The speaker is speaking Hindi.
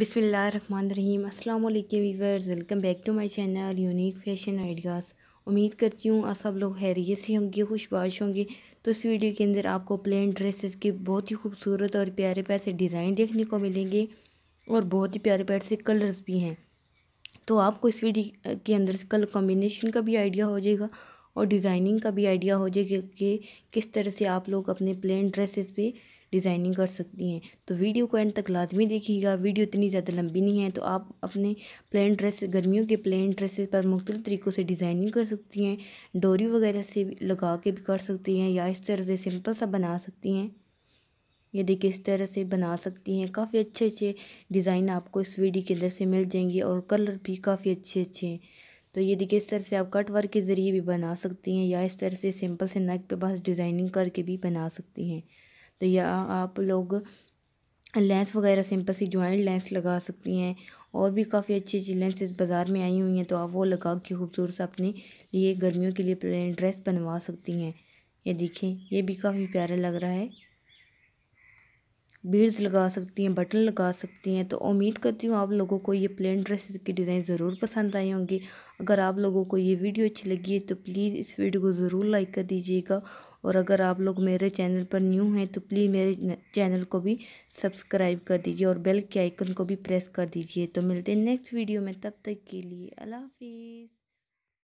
बिसमीम् अल्लाम viewers welcome back to my channel unique fashion ideas उम्मीद करती हूँ आप सब लोग हैरियत से होंगे खुशबाश होंगे तो इस वीडियो के अंदर आपको प्लेन ड्रेसेस के बहुत ही खूबसूरत और प्यारे प्यारे डिज़ाइन देखने को मिलेंगे और बहुत ही प्यारे प्यारे से कलर्स भी हैं तो आपको इस वीडियो के अंदर से कलर कॉम्बिनेशन का भी आइडिया हो जाएगा और डिज़ाइनिंग का भी आइडिया हो जाएगा कि किस तरह से आप लोग अपने प्लेन ड्रेसेस पे डिज़ाइनिंग कर सकती हैं तो वीडियो को एंड तक लाजमी देखिएगा वीडियो इतनी ज़्यादा लंबी नहीं है तो आप अपने प्लेन ड्रेस गर्मियों के प्लेन ड्रेसेस पर मुख्तु तरीक़ों से डिज़ाइनिंग कर सकती हैं डोरी वगैरह से लगा के भी कर सकती हैं या इस तरह से सिंपल सा बना सकती हैं ये देखिए इस तरह से बना सकती हैं काफ़ी अच्छे अच्छे डिज़ाइन आपको इस वीडियो के अंदर से मिल जाएंगे और कलर भी काफ़ी अच्छे अच्छे हैं तो ये देखिए इस तरह से आप कट वर्क के ज़रिए भी बना सकती हैं या इस तरह से सिंपल से नेक पे बस डिज़ाइनिंग करके भी बना सकती हैं तो या आप लोग लेंस वगैरह सिंपल सी जॉइंट लेंस लगा सकती हैं और भी काफ़ी अच्छी अच्छी लेंसेज बाज़ार में आई हुई हैं तो आप वो लगा के खूबसूरत अपने लिए गर्मियों के लिए ड्रेस बनवा सकती हैं ये देखें ये भी काफ़ी प्यारा लग रहा है बीड्स लगा सकती हैं बटन लगा सकती हैं तो उम्मीद करती हूँ आप लोगों को ये प्लेन ड्रेसेस की डिज़ाइन ज़रूर पसंद आई होंगी अगर आप लोगों को ये वीडियो अच्छी लगी है तो प्लीज़ इस वीडियो को ज़रूर लाइक कर दीजिएगा और अगर आप लोग मेरे चैनल पर न्यू हैं तो प्लीज़ मेरे चैनल को भी सब्सक्राइब कर दीजिए और बेल के आइकन को भी प्रेस कर दीजिए तो मिलते हैं नेक्स्ट वीडियो में तब तक के लिए अल्लाह हाफिज़